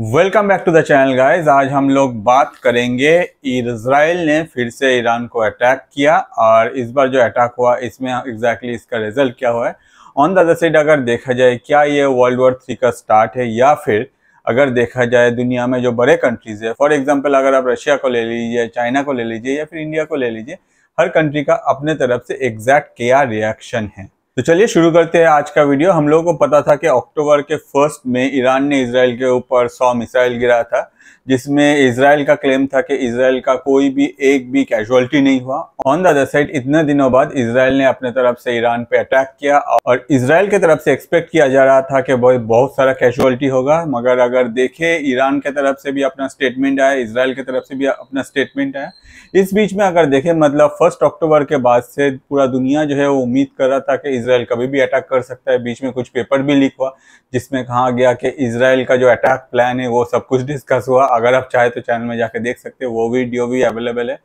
welcome back to the channel guys आज हम लोग बात करेंगे इसराइल ने फिर से ईरान को अटैक किया और इस बार जो अटैक हुआ इसमें एग्जैक्टली exactly इसका रिजल्ट क्या हुआ है ऑन द अदर साइड अगर देखा जाए क्या ये वर्ल्ड वॉर थ्री का स्टार्ट है या फिर अगर देखा जाए दुनिया में जो बड़े कंट्रीज है फॉर एग्जाम्पल अगर आप रशिया को ले लीजिए चाइना को ले लीजिए या फिर इंडिया को ले लीजिए हर कंट्री का अपने तरफ से एग्जैक्ट क्या रिएक्शन है तो चलिए शुरू करते हैं आज का वीडियो हम लोगों को पता था कि अक्टूबर के फर्स्ट में ईरान ने इसराइल के ऊपर सौ मिसाइल गिरा था जिसमें इसराइल का क्लेम था कि इसराइल का कोई भी एक भी कैजुअलिटी नहीं हुआ ऑन द अदर साइड इतने दिनों बाद इसराइल ने अपने तरफ से ईरान पे अटैक किया और इसराइल की तरफ से एक्सपेक्ट किया जा रहा था कि बहुत बहुत सारा कैजुअलिटी होगा मगर अगर देखे ईरान के तरफ से भी अपना स्टेटमेंट आया इसराइल की तरफ से भी अपना स्टेटमेंट आया इस बीच में अगर देखें मतलब फर्स्ट अक्टूबर के बाद से पूरा दुनिया जो है वो उम्मीद कर रहा था कि इसराइल कभी भी अटैक कर सकता है बीच में कुछ पेपर भी लीक हुआ जिसमें कहा गया कि इसराइल का जो अटैक प्लान है वो सब कुछ डिस्कस हुआ हुआ अगर आप चाहे तो चैनल में जाके देख सकते हो वो वीडियो भी अवेलेबल है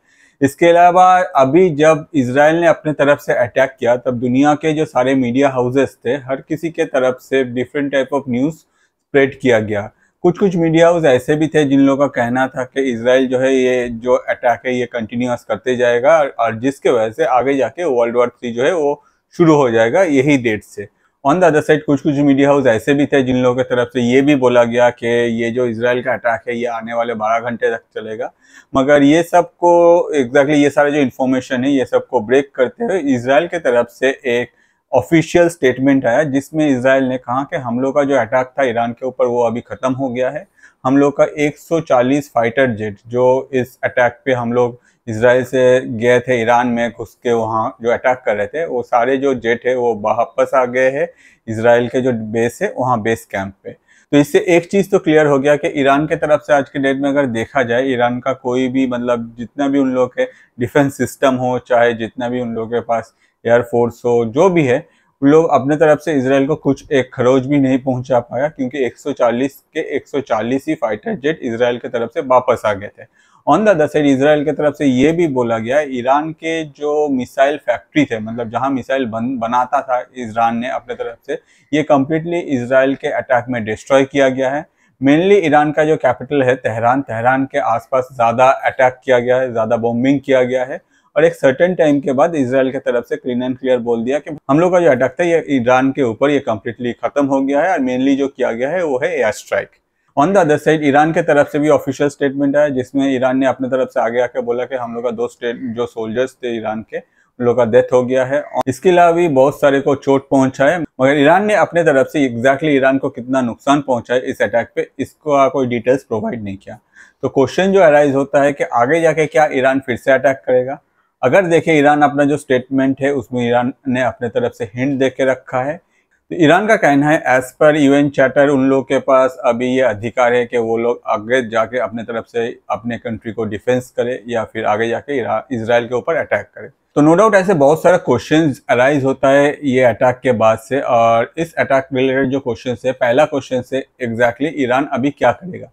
इसके अलावा अभी जब इसराइल ने अपने तरफ से अटैक किया तब दुनिया के जो सारे मीडिया हाउसेस थे हर किसी के तरफ से different type of news spread किया गया कुछ कुछ मीडिया हाउस ऐसे भी थे जिन लोगों का कहना था कि इसराइल जो है ये जो अटैक है ये कंटिन्यूस करते जाएगा और जिसके वजह से आगे जाके वर्ल्ड वॉर थ्री जो है वो शुरू हो जाएगा यही डेट से ऑन द अदर साइड कुछ कुछ मीडिया हाउस ऐसे भी थे जिन लोगों की तरफ से ये भी बोला गया कि ये जो इसराइल का अटैक है ये आने वाले बारह घंटे तक चलेगा मगर ये सबको एग्जैक्टली exactly ये सारे जो इन्फॉर्मेशन है ये सबको ब्रेक करते हुए इसराइल के तरफ से एक ऑफिशियल स्टेटमेंट आया जिसमें इसराइल ने कहा कि हम लोग का जो अटैक था ईरान के ऊपर वो अभी ख़त्म हो गया है हम लोग का 140 फाइटर जेट जो इस अटैक पे हम लोग इसराइल से गए थे ईरान में घुस के वहाँ जो अटैक कर रहे थे वो सारे जो जेट है वो वापस आ गए हैं इसराइल के जो बेस है वहाँ बेस कैंप पे तो इससे एक चीज़ तो क्लियर हो गया कि ईरान के तरफ से आज के डेट में अगर देखा जाए ईरान का कोई भी मतलब जितना भी उन लोग के डिफेंस सिस्टम हो चाहे जितना भी उन लोग के पास एयरफोर्स हो जो भी है उन लोग अपने तरफ से इसराइल को कुछ एक खरोज भी नहीं पहुंचा पाया क्योंकि 140 के 140 ही फाइटर जेट इसराइल की तरफ से वापस आ गए थे on the other side Israel की तरफ से ये भी बोला गया ईरान के जो मिसाइल फैक्ट्री थे मतलब जहाँ मिसाइल बन बनाता था ईरान ने अपने तरफ से ये कम्प्लीटली इसराइल के अटैक में डिस्ट्रॉय किया गया है मेनली ईरान का जो कैपिटल है तेहरान तेहरान के आसपास ज़्यादा अटैक किया गया है ज़्यादा बॉम्बिंग किया गया है और एक सर्टेन टाइम के बाद इसराइल की तरफ से क्लीन एंड क्लियर बोल दिया कि हम लोग का जो अटैक था ये ईरान के ऊपर ये कम्प्लीटली खत्म हो गया है और मेनली जो किया गया है वो है air strike on the other side Iran के तरफ से भी ऑफिशियल स्टेटमेंट आया जिसमें ईरान ने अपने तरफ से आगे आके बोला कि हम लोग का दो स्टेट जो सोल्जर्स थे ईरान के उन लोग का डेथ हो गया है इसके अलावा भी बहुत सारे को चोट पहुंचा है मगर ईरान ने अपने तरफ से एग्जैक्टली ईरान को कितना नुकसान पहुंचा है इस अटैक पे इसको कोई डिटेल्स प्रोवाइड नहीं किया तो क्वेश्चन जो अराइज होता है कि आगे जाके क्या ईरान फिर से अटैक करेगा अगर देखे ईरान अपना जो स्टेटमेंट है उसमें ईरान ने अपने तरफ से हिंट दे के रखा है तो ईरान का कहना है एज पर यूएन चार्टर उन लोग के पास अभी ये अधिकार है कि वो लोग आगे जाके अपने तरफ से अपने कंट्री को डिफेंस करे या फिर आगे जाके इसराइल के ऊपर अटैक करे तो नो डाउट ऐसे बहुत सारा क्वेश्चन अराइज होता है ये अटैक के बाद से और इस अटैक रिलेटेड जो क्वेश्चन है पहला क्वेश्चन है एग्जैक्टली ईरान अभी क्या करेगा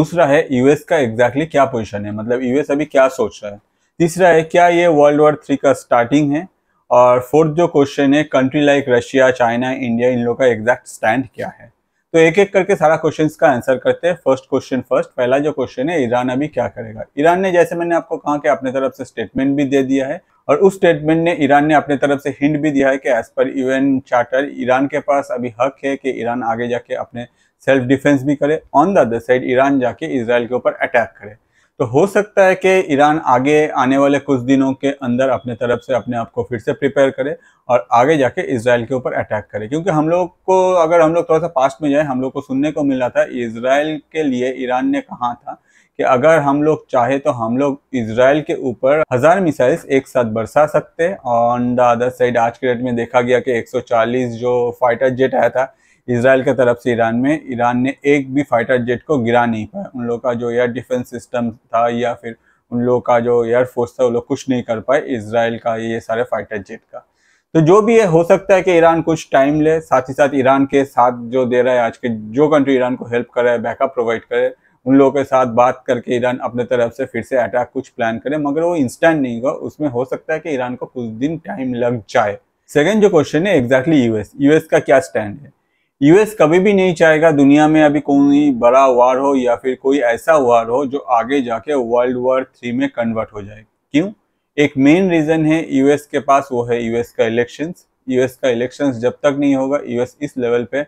दूसरा है यूएस का एग्जैक्टली exactly क्या पोजिशन है मतलब यूएस अभी क्या सोच रहा है तीसरा है क्या ये वर्ल्ड वॉर थ्री का स्टार्टिंग है और फोर्थ जो क्वेश्चन है country like Russia China India इन लोगों का एग्जैक्ट स्टैंड क्या है तो एक एक करके सारा क्वेश्चन का आंसर करते हैं फर्स्ट क्वेश्चन फर्स्ट पहला जो क्वेश्चन है ईरान अभी क्या करेगा ईरान ने जैसे मैंने आपको कहा कि अपने तरफ से स्टेटमेंट भी दे दिया है और उस स्टेटमेंट ने ईरान ने अपने तरफ से हिंट भी दिया है कि as per UN charter Iran के पास अभी हक है कि ईरान आगे जाके अपने सेल्फ डिफेंस भी करे on the other side Iran जाके इसराइल के ऊपर अटैक करे तो हो सकता है कि ईरान आगे आने वाले कुछ दिनों के अंदर अपने तरफ से अपने आप को फिर से प्रिपेयर करे और आगे जाके इसराइल के ऊपर अटैक करे क्योंकि हम लोग को अगर हम लोग थोड़ा सा पास्ट में जाए हम लोग को सुनने को मिला था इसराइल के लिए ईरान ने कहा था कि अगर हम लोग चाहे तो हम लोग इसराइल के ऊपर हजार मिसाइल्स एक साथ बरसा सकते ऑन द अदर साइड आज के डेट में देखा गया कि एक जो फाइटर जेट आया था इसराइल की तरफ से ईरान में ईरान ने एक भी फाइटर जेट को गिरा नहीं पाया उन लोगों का जो एयर डिफेंस सिस्टम था या फिर उन लोगों का जो एयरफोर्स था वो लोग कुछ नहीं कर पाए इसराइल का ये सारे फाइटर जेट का तो जो भी है हो सकता है कि ईरान कुछ टाइम ले साथ ही साथ ईरान के साथ जो दे रहा है आज के जो कंट्री ईरान को हेल्प करे बैकअप प्रोवाइड करे उन लोगों के साथ बात करके ईरान अपने तरफ से फिर से अटैक कुछ प्लान करे मगर वो इंस्टेंट नहीं होगा उसमें हो सकता है कि ईरान को कुछ दिन टाइम लग जाए सेकेंड जो क्वेश्चन है एग्जैक्टली यूएस यूएस का क्या स्टैंड है यूएस कभी भी नहीं चाहेगा दुनिया में अभी कोई बड़ा वार हो या फिर कोई ऐसा वार हो जो आगे जाके वर्ल्ड वॉर थ्री में कन्वर्ट हो जाए क्यों एक मेन रीज़न है यूएस के पास वो है यूएस का इलेक्शंस यूएस का इलेक्शंस जब तक नहीं होगा यूएस इस लेवल पे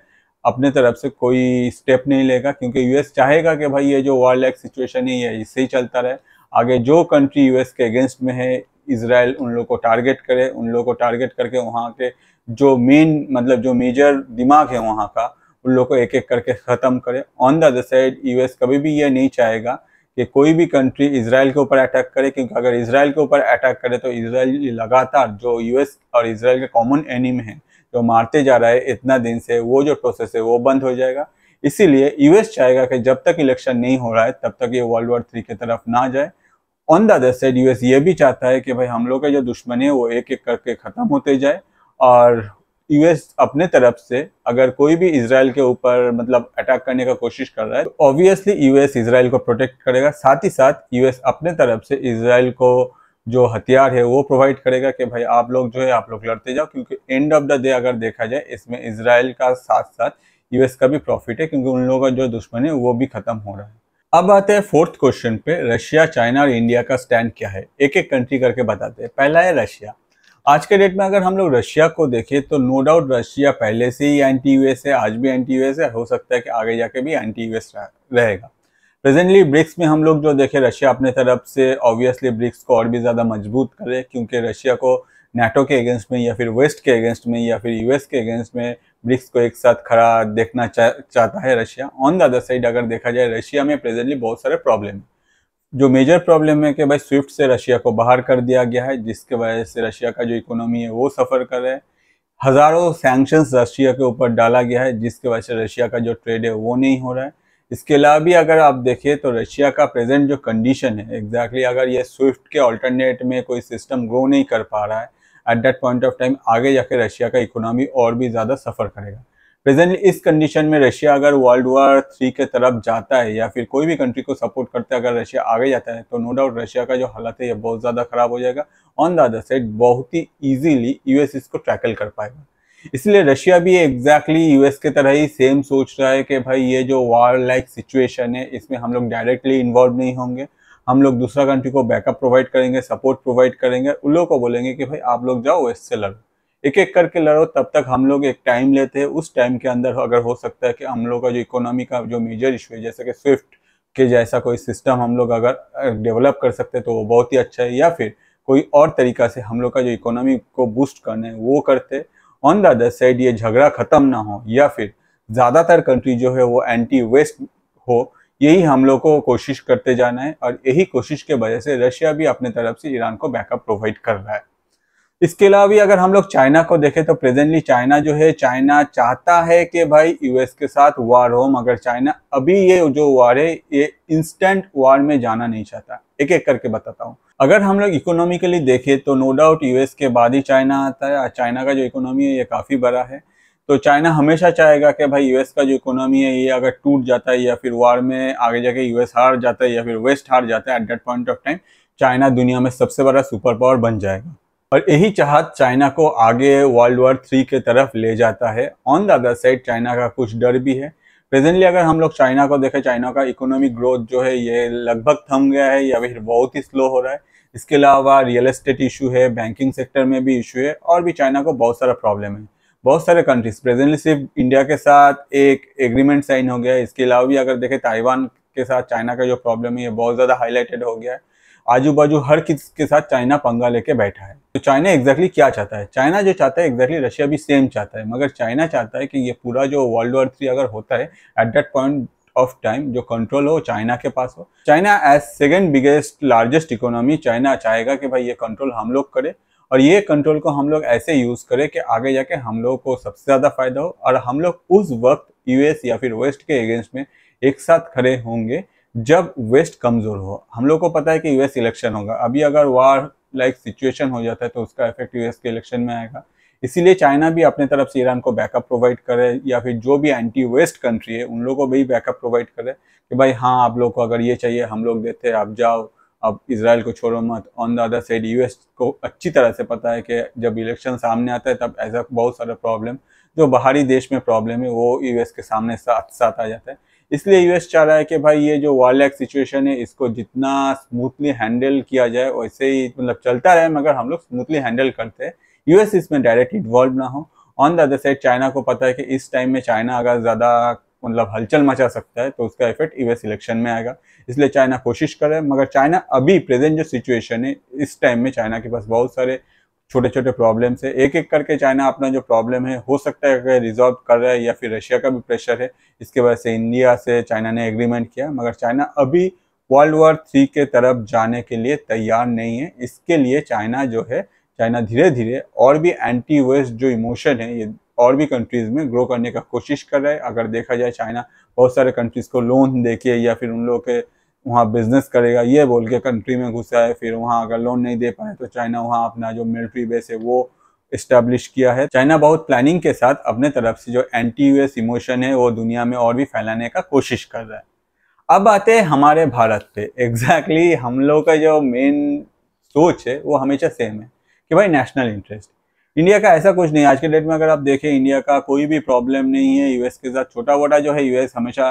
अपने तरफ से कोई स्टेप नहीं लेगा क्योंकि यूएस चाहेगा कि भाई ये जो वर्ल्ड लाइक सिचुएशन है ये इससे ही चलता रहे आगे जो कंट्री यूएस के अगेंस्ट में है इसराइल उन लोग को टारगेट करे उन लोग को टारगेट करके वहाँ के जो मेन मतलब जो मेजर दिमाग है वहाँ का उन लोग को एक एक करके ख़त्म करे on the other side you कभी भी ये नहीं चाहेगा कि कोई भी कंट्री इसराइल के ऊपर अटैक करे क्योंकि अगर इसराइल के ऊपर अटैक करे तो इसराइल लगातार जो यूएस और इसराइल का कॉमन एनिम है जो मारते जा रहा है इतना दिन से वो जो प्रोसेस है वो बंद हो जाएगा इसीलिए यूएस चाहेगा कि जब तक इलेक्शन नहीं हो रहा है तब तक ये वर्ल्ड वॉर थ्री की तरफ ना जाए on the other side US ये भी चाहता है कि भाई हम लोग का जो दुश्मन है वो एक एक करके ख़त्म होते जाए और यूएस अपने तरफ से अगर कोई भी इसराइल के ऊपर मतलब अटैक करने का कोशिश कर रहा है तो ऑब्वियसली यूएस इसराइल को प्रोटेक्ट करेगा साथ ही साथ यूएस अपने तरफ से इसराइल को जो हथियार है वो प्रोवाइड करेगा कि भाई आप लोग जो है आप लोग लड़ते जाओ क्योंकि एंड ऑफ द डे अगर देखा जाए इसमें इसराइल का साथ साथ यूएस का भी प्रॉफिट है क्योंकि उन लोगों का जो दुश्मन है वो भी खत्म हो रहा है अब आते हैं फोर्थ क्वेश्चन पे रशिया चाइना और इंडिया का स्टैंड क्या है एक एक कंट्री करके बताते हैं पहला है रशिया आज के डेट में अगर हम लोग रशिया को देखें तो नो डाउट रशिया पहले से ही एंटी यूएस है आज भी एंटी यूएस है हो सकता है कि आगे जाके भी एंटी यूएस रहेगा प्रेजेंटली ब्रिक्स में हम लोग जो देखें रशिया अपने तरफ से ऑब्वियसली ब्रिक्स को और भी ज़्यादा मजबूत करे क्योंकि रशिया को नेटो के अगेंस्ट में या फिर वेस्ट के अगेंस्ट में या फिर यूएस के अगेंस्ट में ब्रिक्स को एक साथ खड़ा देखना चा, चाहता है Russia on the other side अगर देखा जाए रशिया में प्रेजेंटली बहुत सारे प्रॉब्लम है जो मेजर प्रॉब्लम है कि भाई स्विफ्ट से रशिया को बाहर कर दिया गया है जिसके वजह से रशिया का जो इकोनॉमी है वो सफ़र कर रहा है हज़ारों सैंक्शंस रशिया के ऊपर डाला गया है जिसके वजह से रशिया का जो ट्रेड है वो नहीं हो रहा है इसके अलावा भी अगर आप देखें तो रशिया का प्रेजेंट जो कंडीशन है एग्जैक्टली exactly अगर ये स्विफ्ट के ऑल्टरनेट में कोई सिस्टम ग्रो नहीं कर पा रहा है at that point of time आगे जाके रशिया का इकोनॉमी और भी ज़्यादा सफ़र करेगा प्रेजेंटली इस कंडीशन में रशिया अगर वर्ल्ड वार थ्री के तरफ जाता है या फिर कोई भी कंट्री को सपोर्ट करते अगर रशिया आगे जाता है तो नो डाउट रशिया का जो हालत है यह बहुत ज़्यादा ख़राब हो जाएगा ऑन द अदर साइड बहुत ही यू एस इसको ट्रैकल कर पाएगा इसलिए रशिया भी एग्जैक्टली exactly यूएस के तरह ही सेम सोच रहा है कि भाई ये जो वार लाइक सिचुएशन है इसमें हम लोग डायरेक्टली इन्वॉल्व नहीं होंगे हम लोग दूसरा कंट्री को बैकअप प्रोवाइड करेंगे सपोर्ट प्रोवाइड करेंगे उन लोगों को बोलेंगे कि भाई आप लोग जाओ वेस्ट से लड़ो एक एक करके लड़ो तब तक हम लोग एक टाइम लेते हैं उस टाइम के अंदर अगर हो सकता है कि हम लोग का जो इकोनॉमी का जो मेजर इशू है जैसे कि स्विफ्ट के जैसा कोई सिस्टम हम लोग अगर डेवलप कर सकते हैं तो वो बहुत ही अच्छा है या फिर कोई और तरीका से हम लोग का जो इकोनॉमी को बूस्ट करना है वो करते ऑन द अदर साइड ये झगड़ा ख़त्म ना हो या फिर ज़्यादातर कंट्री जो है वो एंटी वेस्ट हो यही हम लोग को कोशिश करते जाना है और यही कोशिश के वजह से रशिया भी अपने तरफ से ईरान को बैकअप प्रोवाइड कर रहा है इसके अलावा भी अगर हम लोग चाइना को देखें तो प्रेजेंटली चाइना जो है चाइना चाहता है कि भाई यूएस के साथ वार हो मगर चाइना अभी ये जो वार है ये इंस्टेंट वार में जाना नहीं चाहता एक एक करके बताता हूँ अगर हम लोग इकोनॉमिकली देखें तो नो डाउट यूएस के बाद ही चाइना आता है चाइना का जो इकोनॉमी है ये काफ़ी बड़ा है तो चाइना हमेशा चाहेगा कि भाई यूएस का जो इकोनॉमी है ये अगर टूट जाता है या फिर वार में आगे जाके यूएस हार जाता है या फिर वेस्ट हार जाता है at that point of time China दुनिया में सबसे बड़ा सुपर पावर बन जाएगा और यही चाहत चाइना को आगे वर्ल्ड वॉर थ्री के तरफ ले जाता है on the other side China का कुछ डर भी है प्रेजेंटली अगर हम लोग चाइना को देखें चाइना का इकोनॉमिक ग्रोथ जो है ये लगभग थम गया है या फिर बहुत ही स्लो हो रहा है इसके अलावा रियल एस्टेट इशू है बैंकिंग सेक्टर में भी इशू है और भी चाइना को बहुत सारा प्रॉब्लम है बहुत सारे कंट्रीज प्रेजेंटली सिर्फ इंडिया के साथ एक एग्रीमेंट साइन हो गया है इसके अलावा भी अगर देखें ताइवान के साथ चाइना का जो प्रॉब्लम है ये बहुत ज़्यादा हाईलाइटेड हो गया है आजू बाजू हर किस के साथ चाइना पंगा लेके बैठा है तो चाइना एग्जैक्टली क्या चाहता है चाइना जो चाहता है एग्जैक्टली रशिया भी सेम चाहता है मगर चाइना चाहता है कि ये पूरा जो वर्ल्ड वॉर थ्री अगर होता है at that point of time जो कंट्रोल हो चाइना के पास हो China as second biggest largest economy China चाहेगा कि भाई ये कंट्रोल हम लोग करें और ये कंट्रोल को हम लोग ऐसे यूज़ करें कि आगे जाके हम लोग को सबसे ज़्यादा फायदा हो और हम लोग उस वक्त यूएस या फिर वेस्ट के अगेंस्ट में एक साथ खड़े होंगे जब वेस्ट कमज़ोर हो हम लोग को पता है कि यूएस इलेक्शन होगा अभी अगर वार लाइक सिचुएशन हो जाता है तो उसका इफेक्ट यूएस के इलेक्शन में आएगा इसीलिए चाइना भी अपने तरफ से ईरान को बैकअप प्रोवाइड करे या फिर जो भी एंटी वेस्ट कंट्री है उन लोगों को भी बैकअप प्रोवाइड करे कि भाई हाँ आप लोग को अगर ये चाहिए हम लोग देते आप जाओ अब इसराइल को छोड़ो मत on the other side US को अच्छी तरह से पता है कि जब इलेक्शन सामने आता है तब ऐसा बहुत सारा प्रॉब्लम जो बाहरी देश में प्रॉब्लम है वो यूएस के सामने साथ साथ आ जाता है इसलिए यूएस चाह रहा है कि भाई ये जो वार्लैक सिचुएशन है इसको जितना स्मूथली हैंडल किया जाए वैसे ही मतलब चलता रहे मगर हम लोग स्मूथली हैंडल करते हैं यूएस इसमें डायरेक्ट इन्वॉल्व ना हो on the other side China को पता है कि इस टाइम में चाइना अगर ज़्यादा मतलब हलचल मचा सकता है तो उसका इफेक्ट यूएस इलेक्शन में आएगा इसलिए चाइना कोशिश कर रहा है मगर चाइना अभी प्रेजेंट जो सिचुएशन है इस टाइम में चाइना के पास बहुत सारे छोटे छोटे प्रॉब्लम्स है एक एक करके चाइना अपना जो प्रॉब्लम है हो सकता है अगर रिजॉल्व कर रहा है या फिर रशिया का भी प्रेशर है इसके वजह से इंडिया से चाइना ने एग्रीमेंट किया मगर चाइना अभी वर्ल्ड वॉर थ्री के तरफ जाने के लिए तैयार नहीं है इसके लिए चाइना जो है चाइना धीरे धीरे और भी एंटी वेस्ट जो इमोशन है ये और भी कंट्रीज़ में ग्रो करने का कोशिश कर रहा है अगर देखा जाए चाइना बहुत सारे कंट्रीज़ को लोन देके या फिर उन लोग के वहाँ बिजनेस करेगा ये बोल के कंट्री में घुसा है फिर वहाँ अगर लोन नहीं दे पाए तो चाइना वहाँ अपना जो मिलिट्री बेस है वो इस्टेब्लिश किया है चाइना बहुत प्लानिंग के साथ अपने तरफ से जो एंटी यूएस इमोशन है वो दुनिया में और भी फैलाने का कोशिश कर रहा है अब आते हैं हमारे भारत पे एग्जैक्टली exactly हम लोग का जो मेन सोच है वो हमेशा सेम है कि भाई नेशनल इंटरेस्ट इंडिया का ऐसा कुछ नहीं आज के डेट में अगर आप देखें इंडिया का कोई भी प्रॉब्लम नहीं है यूएस के साथ छोटा मोटा जो है यूएस हमेशा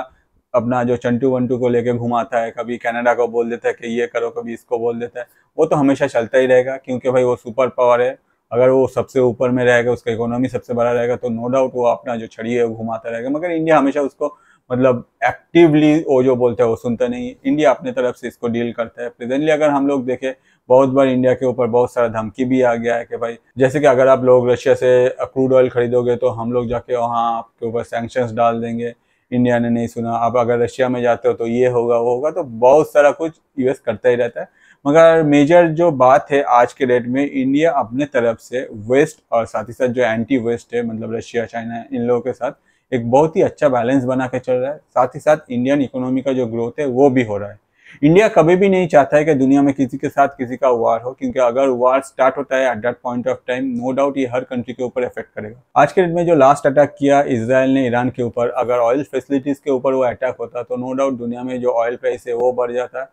अपना जो चंटू वंटू को लेके घुमाता है कभी कनाडा को बोल देता है कि ये करो कभी इसको बोल देता है वो तो हमेशा चलता ही रहेगा क्योंकि भाई वो सुपर पावर है अगर वो सबसे ऊपर में रहेगा उसका इकोनॉमी सबसे बड़ा रहेगा तो नो डाउट वो अपना जो छड़ी है वो घुमाता रहेगा मगर इंडिया हमेशा उसको मतलब एक्टिवली वो जो बोलते हैं वो सुनता नहीं है इंडिया अपने तरफ से इसको डील करता है प्रेजेंटली अगर हम लोग देखें बहुत बार इंडिया के ऊपर बहुत सारा धमकी भी आ गया है कि भाई जैसे कि अगर आप लोग रशिया से क्रूड ऑयल खरीदोगे तो हम लोग जाके वहाँ आपके ऊपर सेंक्शंस डाल देंगे इंडिया ने नहीं सुना आप अगर रशिया में जाते हो तो ये होगा वो होगा तो बहुत सारा कुछ यूएस करता ही रहता है मगर मेजर जो बात है आज के डेट में इंडिया अपने तरफ से वेस्ट और साथ ही साथ जो एंटी वेस्ट है मतलब रशिया चाइना इन लोगों के साथ एक बहुत ही अच्छा बैलेंस बना के चल रहा है साथ ही साथ इंडियन इकोनॉमी का जो ग्रोथ है वो भी हो रहा है इंडिया कभी भी नहीं चाहता है कि दुनिया में किसी के साथ किसी का वार हो क्योंकि अगर वार स्टार्ट होता है at that point of time no doubt ये हर कंट्री के ऊपर इफेक्ट करेगा आज के डेट में जो लास्ट अटैक किया इसराइल ने ईरान के ऊपर अगर ऑयल फैसिलिटीज के ऊपर वो अटैक होता तो नो डाउट दुनिया में जो ऑयल प्राइस है वो बढ़ जाता है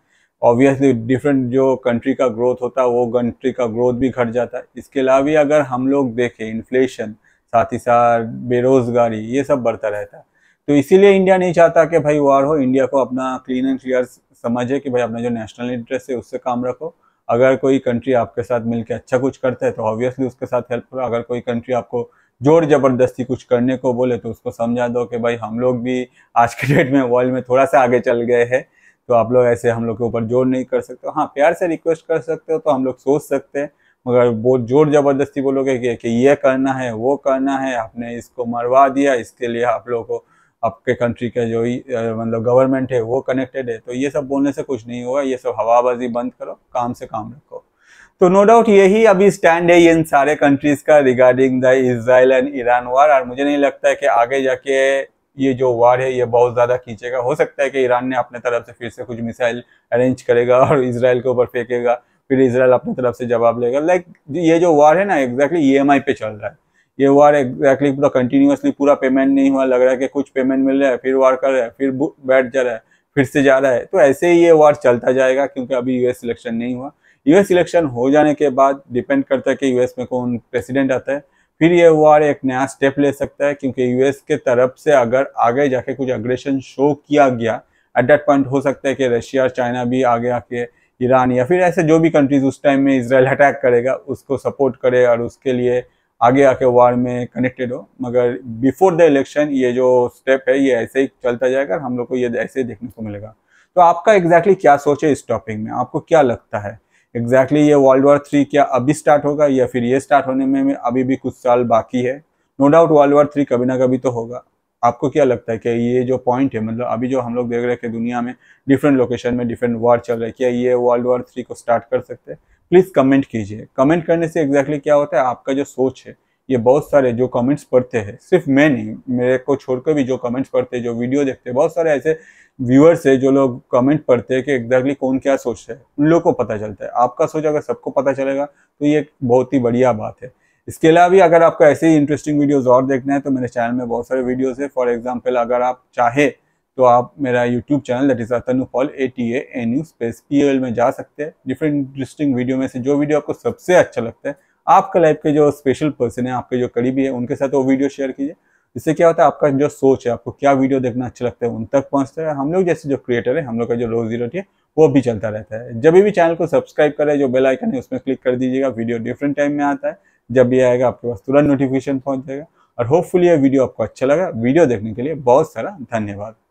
ऑब्वियसली डिफरेंट जो कंट्री का ग्रोथ होता है वो कंट्री का ग्रोथ भी घट जाता है इसके अलावा अगर हम लोग देखें इन्फ्लेशन साथ ही साथ बेरोजगारी ये सब बढ़ता रहता है तो इसीलिए इंडिया नहीं चाहता कि भाई वार हो इंडिया को अपना क्लीन एंड क्लियर समझे कि भाई अपना जो नेशनल इंटरेस्ट है उससे काम रखो अगर कोई कंट्री आपके साथ मिलकर अच्छा कुछ करता है तो ऑब्वियसली उसके साथ हेल्प करो अगर कोई कंट्री आपको जोर जबरदस्ती कुछ करने को बोले तो उसको समझा दो कि भाई हम लोग भी आज के डेट में वर्ल्ड में थोड़ा सा आगे चल गए हैं तो आप लोग ऐसे हम लोग के ऊपर जोर नहीं कर सकते हाँ प्यार से रिक्वेस्ट कर सकते हो तो हम लोग सोच सकते हैं मगर बहुत जोर ज़बरदस्ती बोलोगे कि, कि ये करना है वो करना है आपने इसको मरवा दिया इसके लिए आप लोगों को आपके कंट्री का जो ही मतलब गवर्नमेंट है वो कनेक्टेड है तो ये सब बोलने से कुछ नहीं होगा ये सब हवाबाजी बंद करो काम से काम रखो तो नो डाउट यही अभी स्टैंड है इन सारे कंट्रीज का regarding the Israel and Iran war और मुझे नहीं लगता है कि आगे जाके ये जो वार है ये बहुत ज़्यादा खींचेगा हो सकता है कि ईरान ने अपने तरफ से फिर से कुछ मिसाइल अरेंज करेगा और इसराइल के ऊपर फेंकेगा फिर इसराइल अपनी तरफ से जवाब लेगा लाइक ये जो वार है ना एग्जैक्टली ई e पे चल रहा है ये वार एग्जैक्टली पूरा कंटिन्यूसली पूरा पेमेंट नहीं हुआ लग रहा है कि कुछ पेमेंट मिल रहा है फिर वार कर रहा है फिर बैठ जा रहा है फिर से जा रहा है तो ऐसे ही ये वार चलता जाएगा क्योंकि अभी यूएस इलेक्शन नहीं हुआ यूएस इलेक्शन हो जाने के बाद डिपेंड करता है कि यूएस में कौन प्रेसिडेंट आता है फिर ये वार एक नया स्टेप ले सकता है क्योंकि यूएस के तरफ से अगर आगे जाके कुछ अग्रेशन शो किया गया एट दैट पॉइंट हो सकता है कि रशिया और चाइना भी आगे आके ईरान या फिर ऐसे जो भी कंट्रीज उस टाइम में इसराइल अटैक करेगा उसको सपोर्ट करे और उसके लिए आगे आके वार में कनेक्टेड हो मगर बिफोर द इलेक्शन ये जो स्टेप है ये ऐसे ही चलता जाएगा हम लोग को ये ऐसे ही देखने को मिलेगा तो आपका एग्जैक्टली exactly क्या सोच है इस टॉपिक में आपको क्या लगता है एग्जैक्टली exactly ये वर्ल्ड वार थ्री क्या अभी स्टार्ट होगा या फिर ये स्टार्ट होने में, में अभी भी कुछ साल बाकी है no doubt world war three कभी ना कभी तो होगा आपको क्या लगता है कि ये जो पॉइंट है मतलब अभी जो हम लोग देख रहे हैं कि दुनिया में डिफरेंट लोकेशन में डिफरेंट वार चल रहा है क्या ये वर्ल्ड वार थ्री को स्टार्ट कर सकते हैं प्लीज़ कमेंट कीजिए कमेंट करने से एग्जैक्टली exactly क्या होता है आपका जो सोच है ये बहुत सारे जो कमेंट्स पढ़ते हैं सिर्फ मैं नहीं मेरे को छोड़कर भी जो कमेंट्स पढ़ते हैं जो वीडियो देखते हैं बहुत सारे ऐसे व्यूअर्स है जो लोग कमेंट पढ़ते हैं कि एग्जैक्टली कौन क्या सोच है उन लोग को पता चलता है आपका सोच अगर सबको पता चलेगा तो ये एक बहुत ही बढ़िया बात है इसके अलावा भी अगर आपको ऐसे ही इंटरेस्टिंग वीडियोस और देखना है तो मेरे चैनल में बहुत सारे वीडियोस है फॉर एग्जांपल अगर आप चाहे तो आप मेरा YouTube channel that is Atanu Paul A T A N U space P L में जा सकते हैं डिफरेंट इंटरेस्टिंग वीडियो में से जो वीडियो आपको सबसे अच्छा लगता है आपका लाइफ के जो स्पेशल पर्सन है आपके जो करीबी है उनके साथ वो वीडियो शेयर कीजिए इससे क्या होता है आपका जो सोच है आपको क्या वीडियो देखना अच्छा लगता है उन तक पहुंचता है हम लोग जैसे जो क्रिएटर है हम लोग का जो रोजी रोटी है वो भी चलता रहता है जब भी चैनल को सब्सक्राइब करें जो बेल आइकन है उसमें क्लिक कर दीजिएगा वीडियो डिफरेंट टाइम में आता है जब ये आएगा आपके पास तुरंत नोटिफिकेशन पहुंच जाएगा और होपफुली ये वीडियो आपको अच्छा लगा वीडियो देखने के लिए बहुत सारा धन्यवाद